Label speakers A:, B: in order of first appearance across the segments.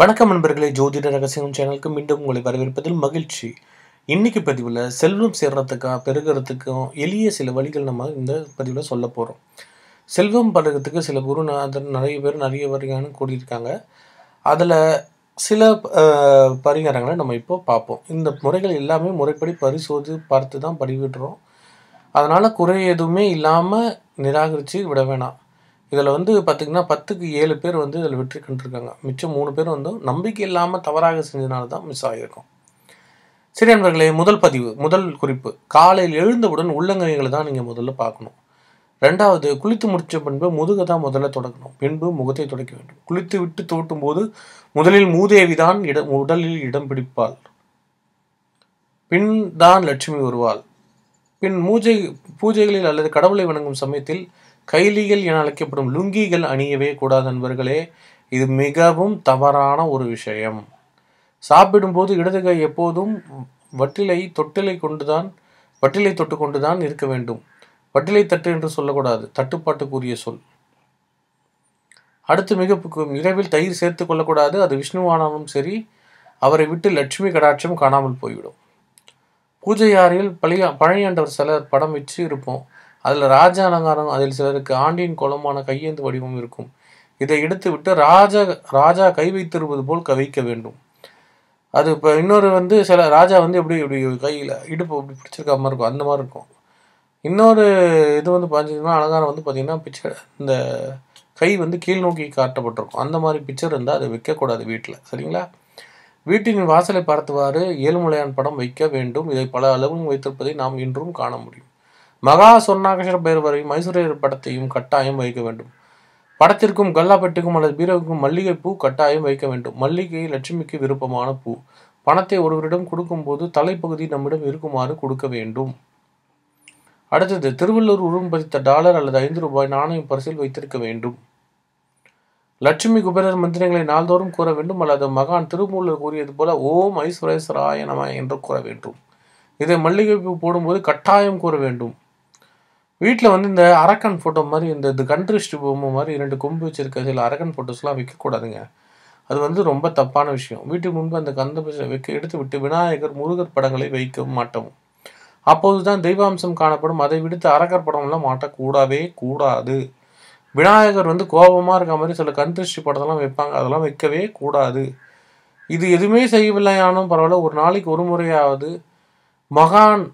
A: வணக்கம் நண்பர்களே ஜோதிட ரகசியம் சேனலுக்கு மீண்டும் உங்களை வரவேற்பதில் மகிழ்ச்சி இன்னைக்கு பதிவில் செல்வம் சேர்றதுக்கா பெருகிறதுக்கும் எளிய சில வழிகள் நம்ம இந்த பதிவில் சொல்ல போகிறோம் செல்வம் பழகிறதுக்கு சில குருநாதர் நிறைய பேர் நிறைய வரிகான கூடியிருக்காங்க அதில் சில பரிகாரங்களை நம்ம இப்போ பார்ப்போம் இந்த முறைகள் எல்லாமே முறைப்படி பரிசோதி பார்த்து தான் படிவிடுறோம் அதனால் குறை எதுவுமே இல்லாமல் நிராகரித்து விட வேணாம் இதில் வந்து பார்த்திங்கன்னா பத்துக்கு ஏழு பேர் வந்து இதில் வெற்றி கண்டுருக்காங்க மிச்சம் மூணு பேர் வந்து நம்பிக்கை இல்லாமல் தவறாக செஞ்சதுனால தான் மிஸ் ஆகியிருக்கும் சரி நண்பர்களே முதல் பதிவு முதல் குறிப்பு காலையில் எழுந்தவுடன் உள்ளங்கைகளை தான் நீங்கள் முதல்ல பார்க்கணும் ரெண்டாவது குளித்து முடித்த பின்பு முதுகை தான் முதல்ல தொடக்கணும் பின்பு முகத்தை தொடக்க வேண்டும் குளித்து விட்டு தோட்டும் போது முதலில் மூதேவி தான் இடம் உடலில் இடம் பிடிப்பாள் பின் தான் லட்சுமி வருவாள் பின் மூஜை பூஜைகளில் அல்லது கடவுளை வணங்கும் சமயத்தில் கைலிகள் என அழைக்கப்படும் லுங்கிகள் அணியவே கூடாது என்பர்களே இது மிகவும் தவறான ஒரு விஷயம் சாப்பிடும்போது இடது கை எப்போதும் வட்டிலை தொட்டிலை கொண்டுதான் வட்டிலை தொட்டு கொண்டுதான் இருக்க வேண்டும் வட்டிலை தட்டு என்று சொல்லக்கூடாது தட்டுப்பாட்டுக்குரிய சொல் அடுத்து மிக இரவில் தயிர் சேர்த்து கொள்ளக்கூடாது அது விஷ்ணுவானாலும் சரி அவரை விட்டு லட்சுமி கடாட்சம் காணாமல் போய்விடும் பூஜை அறையில் பழைய பழையாண்டவர் சிலர் படம் வச்சு இருப்போம் அதில் ராஜ அலங்காரம் அதில் சிலருக்கு ஆண்டின் குளமான கையேந்து வடிவம் இருக்கும் இதை எடுத்துவிட்டு ராஜ ராஜா கை வைத்திருப்பது போல் கவிக்க வேண்டும் அது இப்போ இன்னொரு வந்து சில ராஜா வந்து எப்படி இப்படி கையில் இடுப்பு இப்படி மாதிரி இருக்கும் அந்த மாதிரி இருக்கும் இன்னொரு இது வந்து பார்த்தீங்கன்னா அலங்காரம் வந்து பார்த்திங்கன்னா பிக்சர் இந்த கை வந்து கீழ் நோக்கி காட்டப்பட்டிருக்கும் அந்த மாதிரி பிக்சர் இருந்தால் அதை வைக்கக்கூடாது வீட்டில் சரிங்களா வீட்டின் வாசலை பார்த்துவாறு ஏழுமலையான் படம் வைக்க வேண்டும் இதை பல அளவும் வைத்திருப்பதை நாம் இன்றும் காண முடியும் மகா சொன்னாகஷர பைரவரையும் மைசூரியர் படத்தையும் கட்டாயம் வைக்க வேண்டும் படத்திற்கும் கல்லாப்பட்டுக்கும் அல்லது பீரவுக்கும் மல்லிகை பூ கட்டாயம் வைக்க வேண்டும் மல்லிகை லட்சுமிக்கு விருப்பமான பூ பணத்தை ஒருவரிடம் கொடுக்கும்போது தலைப்பகுதி நம்மிடம் இருக்குமாறு கொடுக்க வேண்டும் அடுத்தது திருவள்ளூர் உருவம் பதித்த டாலர் அல்லது ஐந்து ரூபாய் நாணயம் பரிசில் வைத்திருக்க வேண்டும் லட்சுமி குபேரர் மந்திரங்களை நாள்தோறும் கூற வேண்டும் அல்லது மகான் திருமூலர் கூறியது போல ஓம் ஐஸ்வரேஸ்வராய என்று கூற வேண்டும் இதை மல்லிகை பூ போடும்போது கட்டாயம் கூற வேண்டும் வீட்டில் வந்து இந்த அரக்கன் ஃபோட்டோ மாதிரி இந்த இந்த கண்ட்ரிஸ்ட் பொம்மை மாதிரி இரண்டு கொம்பு வச்சிருக்க சில அரக்கன் ஃபோட்டோஸ்லாம் வைக்கக்கூடாதுங்க அது வந்து ரொம்ப தப்பான விஷயம் வீட்டுக்கு முன்பு அந்த கந்த வைக்க எடுத்து விட்டு விநாயகர் முருகர் படங்களை வைக்க மாட்டோம் அப்போது தான் தெய்வாம்சம் காணப்படும் அதை விடுத்து அரக்கர் படம்லாம் மாட்டக்கூடவே கூடாது விநாயகர் வந்து கோபமாக இருக்க மாதிரி சில கந்திருஷ்டி படத்தெல்லாம் வைப்பாங்க அதெல்லாம் வைக்கவே கூடாது இது எதுவுமே செய்யவில்லையானும் பரவாயில்ல ஒரு நாளைக்கு ஒரு முறையாவது மகான்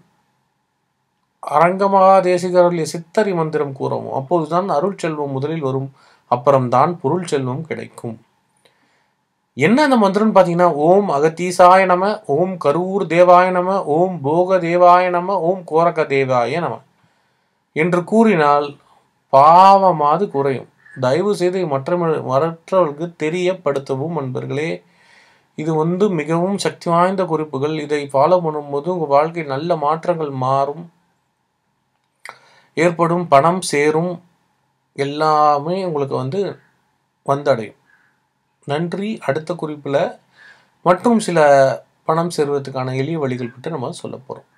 A: அரங்கமகாதேசிகரில் சித்தரி மந்திரம் கூறவும் அப்போதுதான் அருள் செல்வம் முதலில் வரும் அப்புறம்தான் பொருள் செல்வம் கிடைக்கும் என்ன அந்த மந்திரம்னு பார்த்தீங்கன்னா ஓம் அகத்தீசாய நம ஓம் கரூர் தேவாய நம ஓம் போக தேவாய நம ஓம் கோரக தேவாய நம என்று கூறினால் பாவமாது குறையும் தயவு செய்து மற்ற மற்றவர்களுக்கு தெரியப்படுத்தவும் நண்பர்களே இது வந்து மிகவும் சக்தி வாய்ந்த குறிப்புகள் இதை ஃபாலோ பண்ணும்போது உங்கள் வாழ்க்கை நல்ல மாற்றங்கள் மாறும் ஏற்படும் பணம் சேரும் எல்லாமே உங்களுக்கு வந்து வந்தடையும் நன்றி அடுத்த குறிப்பில் மற்றும் சில பணம் சேர்வதற்கான எளிய வழிகள் பற்றி நம்ம சொல்ல போகிறோம்